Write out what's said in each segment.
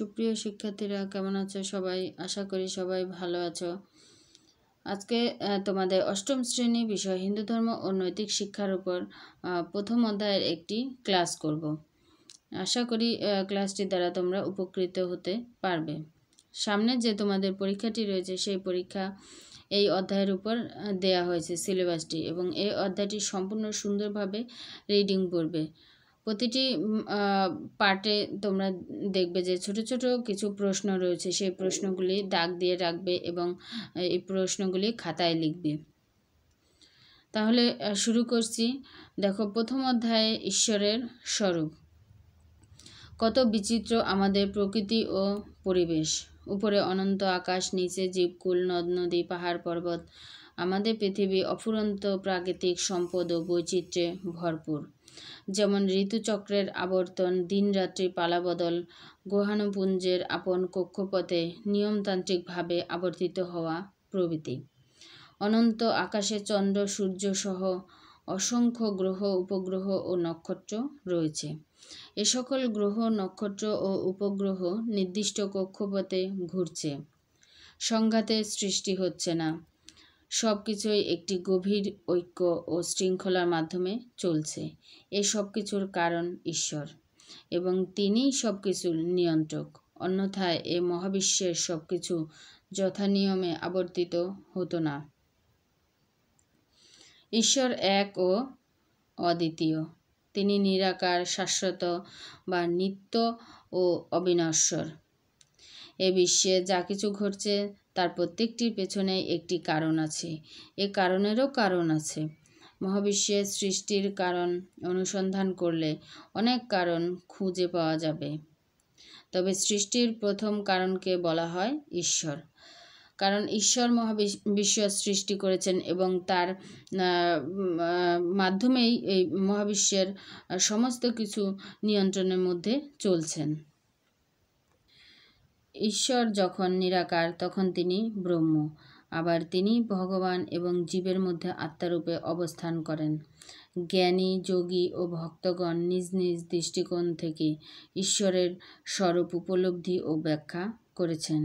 সুপ্রিয় শিক্ষার্থীরা কেমন আছো সবাই আশা করি সবাই ভালো আছো আজকে তোমাদের অষ্টম শ্রেণী বিষয় হিন্দু ধর্ম ও নৈতিক শিক্ষার উপর প্রথম অধ্যায়ের একটি ক্লাস করব আশা করি ক্লাসটি দ্বারা তোমরা উপকৃত হতে পারবে সামনে যে তোমাদের পরীক্ষাটি রয়েছে সেই পরীক্ষা এই অধ্যায়ের উপর দেয়া হয়েছে সিলেবাসটি এবং এই অধ্যায়টি সম্পূর্ণ সুন্দরভাবে রিডিং পড়বে প্রতিটি পার্টে তোমরা দেখবে যে ছোট ছোট কিছু প্রশ্ন রয়েছে সেই প্রশ্নগুলি দাগ দিয়ে রাখবে এবং এই প্রশ্নগুলি খাতায় লিখবে তাহলে শুরু করছি দেখো প্রথম অধ্যায়ে ঈশ্বরের স্বরূপ কত বিচিত্র আমাদের প্রকৃতি ও পরিবেশ উপরে অনন্ত আকাশ নিচে জীবকুল নদ নদী পাহাড় পর্বত আমাদের পৃথিবী অফুরন্ত প্রাকৃতিক সম্পদ ও বৈচিত্র্যে ভরপুর যেমন ঋতুচক্রের আবর্তন দিনরাত্রি পালাবদল গ্রহাণুপুঞ্জের আপন কক্ষপথে নিয়মতান্ত্রিকভাবে আবর্তিত হওয়া প্রভৃতি অনন্ত আকাশে চন্দ্র সূর্য সহ অসংখ্য গ্রহ উপগ্রহ ও নক্ষত্র রয়েছে এ সকল গ্রহ নক্ষত্র ও উপগ্রহ নির্দিষ্ট কক্ষপথে ঘুরছে সংঘাতের সৃষ্টি হচ্ছে না সব কিছুই একটি গভীর ঐক্য ও শৃঙ্খলার মাধ্যমে চলছে এসব সব কিছুর কারণ ঈশ্বর এবং তিনিই সব কিছুর নিয়ন্ত্রক অন্যথায় এ মহাবিশ্বের সব কিছু যথানিয়মে আবর্তিত হতো না ঈশ্বর এক ও অদ্বিতীয় তিনি নিরাকার শাশ্বত বা নিত্য ও অবিনশ্বর এ বিশ্বে যা কিছু ঘটছে তার প্রত্যেকটির পেছনে একটি কারণ আছে এ কারণেরও কারণ আছে মহাবিশ্বের সৃষ্টির কারণ অনুসন্ধান করলে অনেক কারণ খুঁজে পাওয়া যাবে তবে সৃষ্টির প্রথম কারণকে বলা হয় ঈশ্বর কারণ ঈশ্বর মহাবিশ্ব সৃষ্টি করেছেন এবং তার মাধ্যমেই এই মহাবিশ্বের সমস্ত কিছু নিয়ন্ত্রণের মধ্যে চলছেন ঈশ্বর যখন নিরাকার তখন তিনি ব্রহ্ম আবার তিনি ভগবান এবং জীবের মধ্যে আত্মারূপে অবস্থান করেন জ্ঞানী যোগী ও ভক্তগণ নিজ নিজ দৃষ্টিকোণ থেকে ঈশ্বরের স্বরূপ উপলব্ধি ও ব্যাখ্যা করেছেন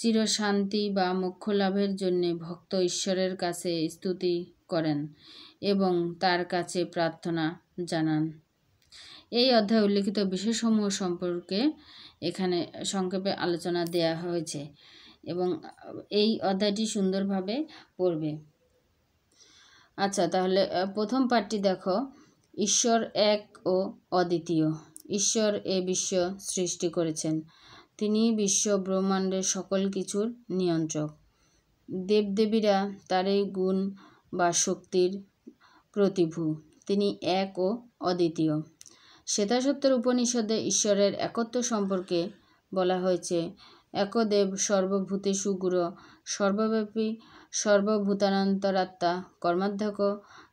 চিরশান্তি বা মোক্ষ লাভের জন্য ভক্ত ঈশ্বরের কাছে স্তুতি করেন এবং তার কাছে প্রার্থনা জানান এই অধ্যায় উল্লেখিত বিষয়সমূহ সম্পর্কে এখানে সংক্ষেপে আলোচনা দেয়া হয়েছে এবং এই অধ্যায়টি সুন্দরভাবে পড়বে আচ্ছা তাহলে প্রথম পাঠটি দেখো ঈশ্বর এক ও অদ্বিতীয় ঈশ্বর এ বিশ্ব সৃষ্টি করেছেন তিনি বিশ্ব ব্রহ্মাণ্ডের সকল কিছুর নিয়ন্ত্রক দেবদেবীরা তার এই গুণ বা শক্তির প্রতিভূ তিনি এক ও অদ্বিতীয় শ্বেতাসত্ত্বের উপনিষদে ঈশ্বরের একত্ব সম্পর্কে বলা হয়েছে একদেব সর্বভূতে সুগ্র সর্বব্যাপী সর্বভূতানন্তরাত্মা কর্মাধ্যক্ষ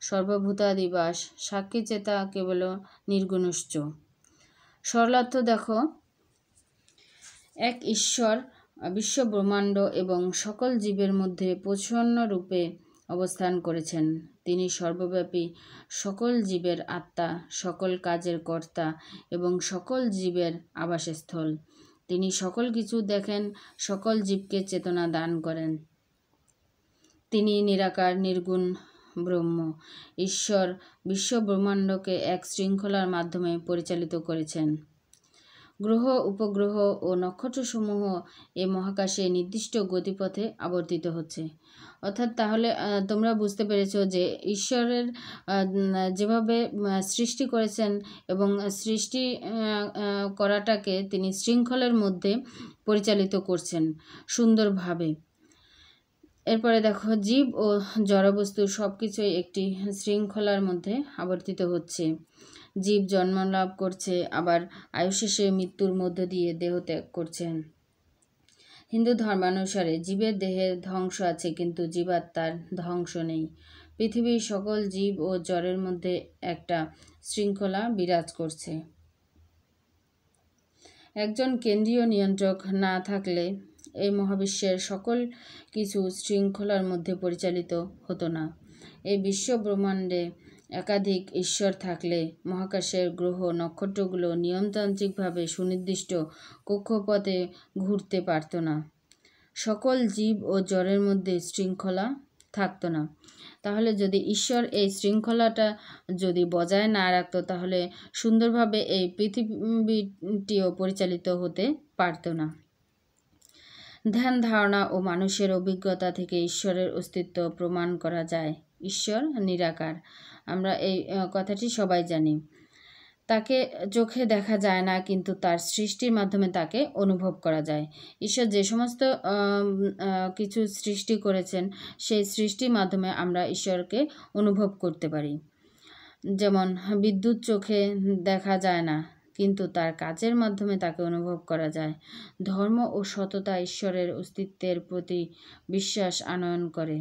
সর্বভূতাদিবাস সাক্ষী চেতা কেবল নির্গুণশ্চ সরলার্থ দেখো এক ঈশ্বর বিশ্ব ব্রহ্মাণ্ড এবং সকল জীবের মধ্যে প্রচ্ছন্ন রূপে অবস্থান করেছেন তিনি সর্বব্যাপী সকল জীবের আত্মা সকল কাজের কর্তা এবং সকল জীবের আবাসস্থল তিনি সকল কিছু দেখেন সকল জীবকে চেতনা দান করেন তিনি নিরাকার নির্গুণ ব্রহ্ম ঈশ্বর বিশ্ব ব্রহ্মাণ্ডকে এক শৃঙ্খলার মাধ্যমে পরিচালিত করেছেন গ্রহ উপগ্রহ ও নক্ষত্রসমূহ এ মহাকাশে নির্দিষ্ট গতিপথে আবর্তিত হচ্ছে অর্থাৎ তাহলে তোমরা বুঝতে পেরেছো যে ঈশ্বরের যেভাবে সৃষ্টি করেছেন এবং সৃষ্টি করাটাকে তিনি শৃঙ্খলের মধ্যে পরিচালিত করছেন সুন্দরভাবে এরপরে দেখো জীব ও জড়বস্তু সব কিছুই একটি শৃঙ্খলার মধ্যে আবর্তিত হচ্ছে জীব জন্ম লাভ করছে আবার আয়ুশেষে মৃত্যুর মধ্য দিয়ে দেহ ত্যাগ করছেন হিন্দু ধর্মানুসারে জীবের দেহের ধ্বংস আছে কিন্তু জীবাত্মার ধ্বংস নেই পৃথিবীর সকল জীব ও জ্বরের মধ্যে একটা শৃঙ্খলা বিরাজ করছে একজন কেন্দ্রীয় নিয়ন্ত্রক না থাকলে এই মহাবিশ্বের সকল কিছু শৃঙ্খলার মধ্যে পরিচালিত হতো না এই বিশ্ব ব্রহ্মাণ্ডে একাধিক ঈশ্বর থাকলে মহাকাশের গ্রহ নক্ষত্রগুলো নিয়মতান্ত্রিকভাবে সুনির্দিষ্ট কক্ষপথে ঘুরতে পারত না সকল জীব ও জ্বরের মধ্যে শৃঙ্খলা থাকতো না তাহলে যদি ঈশ্বর এই শৃঙ্খলাটা যদি বজায় না রাখত তাহলে সুন্দরভাবে এই পৃথিবীটিও পরিচালিত হতে পারত না ধ্যান ধারণা ও মানুষের অভিজ্ঞতা থেকে ঈশ্বরের অস্তিত্ব প্রমাণ করা যায় ঈশ্বর নিরাকার আমরা এই কথাটি সবাই জানি তাকে চোখে দেখা যায় না কিন্তু তার সৃষ্টির মাধ্যমে তাকে অনুভব করা যায় ঈশ্বর যে সমস্ত কিছু সৃষ্টি করেছেন সেই সৃষ্টির মাধ্যমে আমরা ঈশ্বরকে অনুভব করতে পারি যেমন বিদ্যুৎ চোখে দেখা যায় না কিন্তু তার কাজের মাধ্যমে তাকে অনুভব করা যায় ধর্ম ও সততা ঈশ্বরের অস্তিত্বের প্রতি বিশ্বাস আনয়ন করে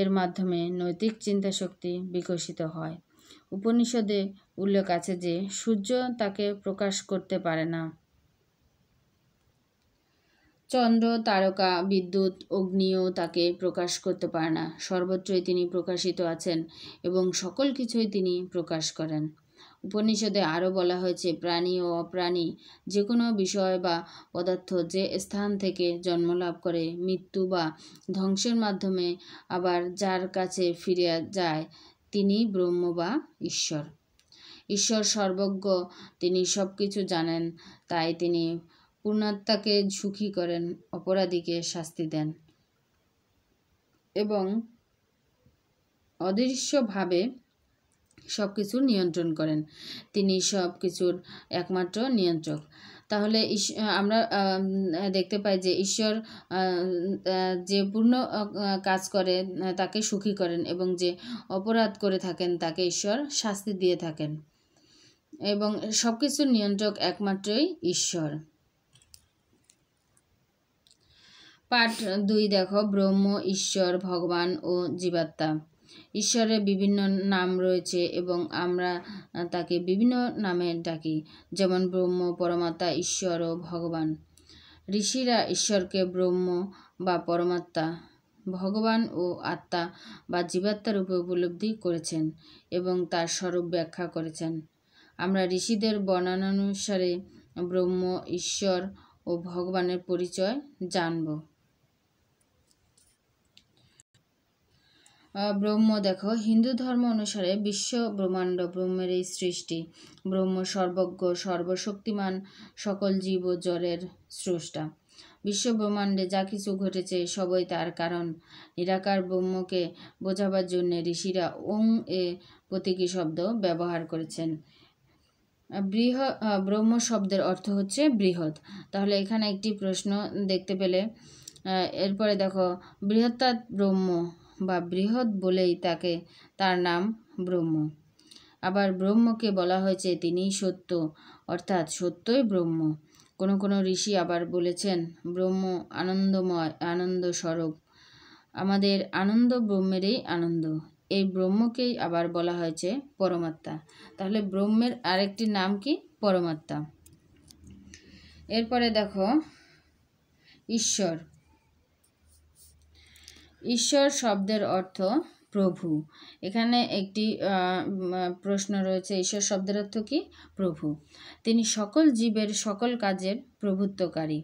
এর মাধ্যমে নৈতিক চিন্তাশক্তি বিকশিত হয় উপনিষদে উল্লেখ আছে যে সূর্য তাকে প্রকাশ করতে পারে না চন্দ্র তারকা বিদ্যুৎ অগ্নিও তাকে প্রকাশ করতে পারে না সর্বত্রই তিনি প্রকাশিত আছেন এবং সকল কিছুই তিনি প্রকাশ করেন উপনিষদে আরও বলা হয়েছে প্রাণী ও অপ্রাণী যে কোনো বিষয় বা পদার্থ যে স্থান থেকে জন্মলাভ করে মৃত্যু বা ধ্বংসের মাধ্যমে আবার যার কাছে ফিরে যায় তিনি ব্রহ্ম বা ঈশ্বর ঈশ্বর সর্বজ্ঞ তিনি সব কিছু জানেন তাই তিনি পূর্ণাত্মাকে সুখী করেন অপরাধীকে শাস্তি দেন এবং অদৃশ্যভাবে সব কিছুর নিয়ন্ত্রণ করেন তিনি সব কিছুর একমাত্র নিয়ন্ত্রক তাহলে আমরা দেখতে পাই যে ঈশ্বর যে পূর্ণ কাজ করে তাকে সুখী করেন এবং যে অপরাধ করে থাকেন তাকে ঈশ্বর শাস্তি দিয়ে থাকেন এবং সব কিছুর নিয়ন্ত্রক একমাত্রই ঈশ্বর পাঠ দুই দেখো ব্রহ্ম ঈশ্বর ভগবান ও জীবাত্মা ঈশ্বরের বিভিন্ন নাম রয়েছে এবং আমরা তাকে বিভিন্ন নামে ডাকি যেমন ব্রহ্ম পরমাত্মা ঈশ্বর ও ভগবান ঋষিরা ঈশ্বরকে ব্রহ্ম বা পরমাত্মা ভগবান ও আত্মা বা জীবাত্মার রূপে উপলব্ধি করেছেন এবং তার স্বরূপ ব্যাখ্যা করেছেন আমরা ঋষিদের বর্ণনানুসারে ব্রহ্ম ঈশ্বর ও ভগবানের পরিচয় জানবো ব্রহ্ম দেখো হিন্দু ধর্ম অনুসারে বিশ্ব ব্রহ্মাণ্ড ব্রহ্মের এই সৃষ্টি ব্রহ্ম সর্বজ্ঞ সর্বশক্তিমান সকল জীব ও জলের স্রষ্টা বিশ্ব ব্রহ্মাণ্ডে যা কিছু ঘটেছে সবই তার কারণ নিরাকার ব্রহ্মকে বোঝাবার জন্য ঋষিরা ওং এ প্রতীকী শব্দ ব্যবহার করেছেন বৃহ ব্রহ্ম শব্দের অর্থ হচ্ছে বৃহৎ তাহলে এখানে একটি প্রশ্ন দেখতে পেলে এরপরে দেখো বৃহত্তাৎ ব্রহ্ম বা বৃহৎ বলেই তাকে তার নাম ব্রহ্ম আবার ব্রহ্মকে বলা হয়েছে তিনিই সত্য অর্থাৎ সত্যই ব্রহ্ম কোনো কোনো ঋষি আবার বলেছেন ব্রহ্ম আনন্দময় আনন্দ স্বরূপ আমাদের আনন্দ ব্রহ্মেরই আনন্দ এই ব্রহ্মকেই আবার বলা হয়েছে পরমাত্মা তাহলে ব্রহ্মের আরেকটি নাম কি পরমাত্মা এরপরে দেখো ঈশ্বর ঈশ্বর শব্দের অর্থ প্রভু এখানে একটি প্রশ্ন রয়েছে ঈশ্বর শব্দের অর্থ কি প্রভু তিনি সকল জীবের সকল কাজের প্রভুত্বকারী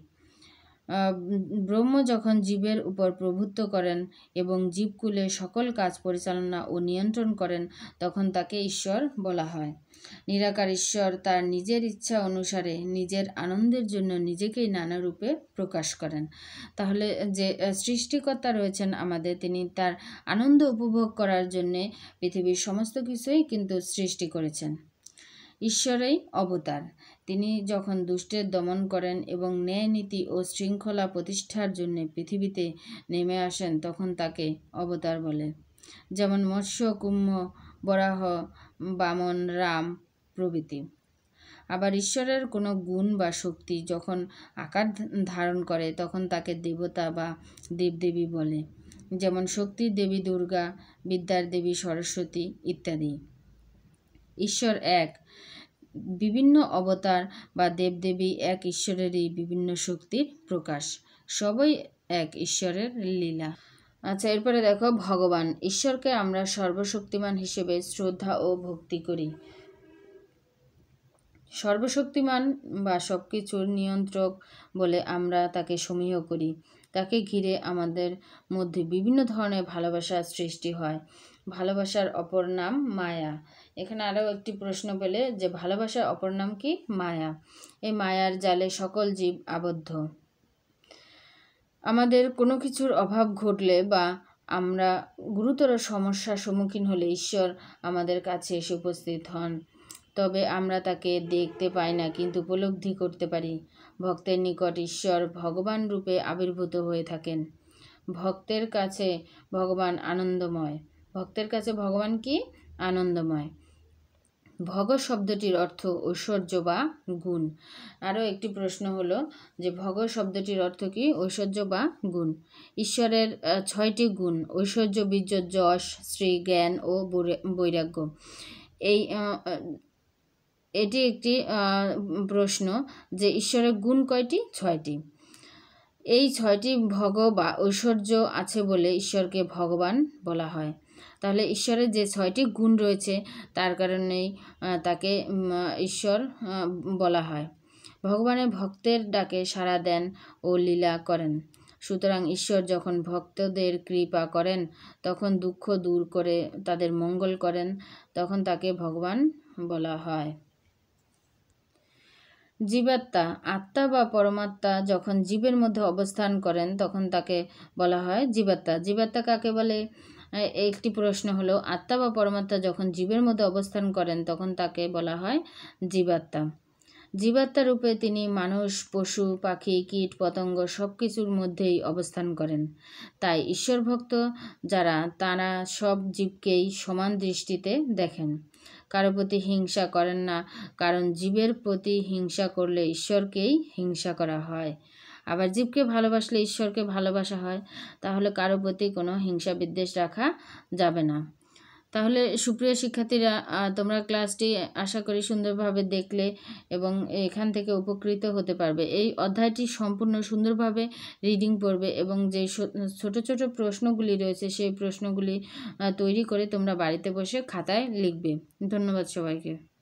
ব্রহ্ম যখন জীবের উপর প্রভুত্ব করেন এবং জীবকুলে সকল কাজ পরিচালনা ও নিয়ন্ত্রণ করেন তখন তাকে ঈশ্বর বলা হয় নিরাকার ঈশ্বর তার নিজের ইচ্ছা অনুসারে নিজের আনন্দের জন্য নিজেকেই নানা রূপে প্রকাশ করেন তাহলে যে সৃষ্টিকর্তা রয়েছেন আমাদের তিনি তার আনন্দ উপভোগ করার জন্যে পৃথিবীর সমস্ত কিছুই কিন্তু সৃষ্টি করেছেন ঈশ্বরেই অবতার তিনি যখন দুষ্টের দমন করেন এবং ন্যায় নীতি ও শৃঙ্খলা প্রতিষ্ঠার জন্য পৃথিবীতে নেমে আসেন তখন তাকে অবতার বলে যেমন মৎস্য কুম্ভ বরাহ বামন রাম প্রভৃতি আবার ঈশ্বরের কোনো গুণ বা শক্তি যখন আকার ধারণ করে তখন তাকে দেবতা বা দেবদেবী বলে যেমন শক্তির দেবী দুর্গা বিদ্যার দেবী সরস্বতী ইত্যাদি ঈশ্বর এক বিভিন্ন অবতার বা দেবদেবী এক ঈশ্বরেরই বিভিন্ন শক্তির প্রকাশ সবই এক ঈশ্বরের লীলা আচ্ছা এরপরে দেখো ভগবান ঈশ্বরকে আমরা সর্বশক্তিমান হিসেবে শ্রদ্ধা ও ভক্তি করি সর্বশক্তিমান বা সব কিছুর নিয়ন্ত্রক বলে আমরা তাকে সমীহ করি তাকে ঘিরে আমাদের মধ্যে বিভিন্ন ধরনের ভালোবাসার সৃষ্টি হয় ভালোবাসার অপর নাম মায়া এখানে আরও একটি প্রশ্ন পেলে যে ভালোবাসার অপর নাম কি মায়া এই মায়ার জালে সকল জীব আবদ্ধ আমাদের কোনো কিছুর অভাব ঘটলে বা আমরা গুরুতর সমস্যার সম্মুখীন হলে ঈশ্বর আমাদের কাছে এসে উপস্থিত হন তবে আমরা তাকে দেখতে পাই না কিন্তু উপলব্ধি করতে পারি ভক্তের নিকট ঈশ্বর ভগবান রূপে আবির্ভূত হয়ে থাকেন ভক্তের কাছে ভগবান আনন্দময় ভক্তের কাছে ভগবান কি আনন্দময় ভগ শব্দটির অর্থ ঐশ্বর্য বা গুণ আরও একটি প্রশ্ন হলো যে ভগ শব্দটির অর্থ কি ঐশ্বর্য বা গুণ ঈশ্বরের ছয়টি গুণ ঐশ্বর্য বীর্য যশ শ্রী জ্ঞান ও বৈরাগ্য এই এটি একটি প্রশ্ন যে ঈশ্বরের গুণ কয়টি ছয়টি এই ছয়টি ভগ বা ঐশ্বর্য আছে বলে ঈশ্বরকে ভগবান বলা হয় তাহলে ঈশ্বরের যে ছয়টি গুণ রয়েছে তার কারণেই তাকে ঈশ্বর বলা হয় ভগবানের ভক্তের ডাকে সাড়া দেন ও লীলা করেন সুতরাং ঈশ্বর যখন ভক্তদের কৃপা করেন তখন দুঃখ দূর করে তাদের মঙ্গল করেন তখন তাকে ভগবান বলা হয় জীবাত্মা আত্মা বা পরমাত্মা যখন জীবের মধ্যে অবস্থান করেন তখন তাকে বলা হয় জীবাত্মা জীবাত্মা কাকে বলে একটি প্রশ্ন হলো আত্মা বা পরমাত্মা যখন জীবের মধ্যে অবস্থান করেন তখন তাকে বলা হয় জীবাত্মা জীবাত্মা রূপে তিনি মানুষ পশু পাখি কীট পতঙ্গ সব কিছুর মধ্যেই অবস্থান করেন তাই ঈশ্বরভক্ত যারা তারা সব জীবকেই সমান দৃষ্টিতে দেখেন কারো প্রতি হিংসা করেন না কারণ জীবের প্রতি হিংসা করলে ঈশ্বরকেই হিংসা করা হয় আবার জীবকে ভালোবাসলে ঈশ্বরকে ভালোবাসা হয় তাহলে কারো প্রতি কোনো হিংসা বিদ্বেষ রাখা যাবে না তাহলে সুপ্রিয় শিক্ষার্থীরা তোমরা ক্লাসটি আশা করি সুন্দরভাবে দেখলে এবং এখান থেকে উপকৃত হতে পারবে এই অধ্যায়টি সম্পূর্ণ সুন্দরভাবে রিডিং পড়বে এবং যে ছোট ছোট প্রশ্নগুলি রয়েছে সেই প্রশ্নগুলি তৈরি করে তোমরা বাড়িতে বসে খাতায় লিখবে ধন্যবাদ সবাইকে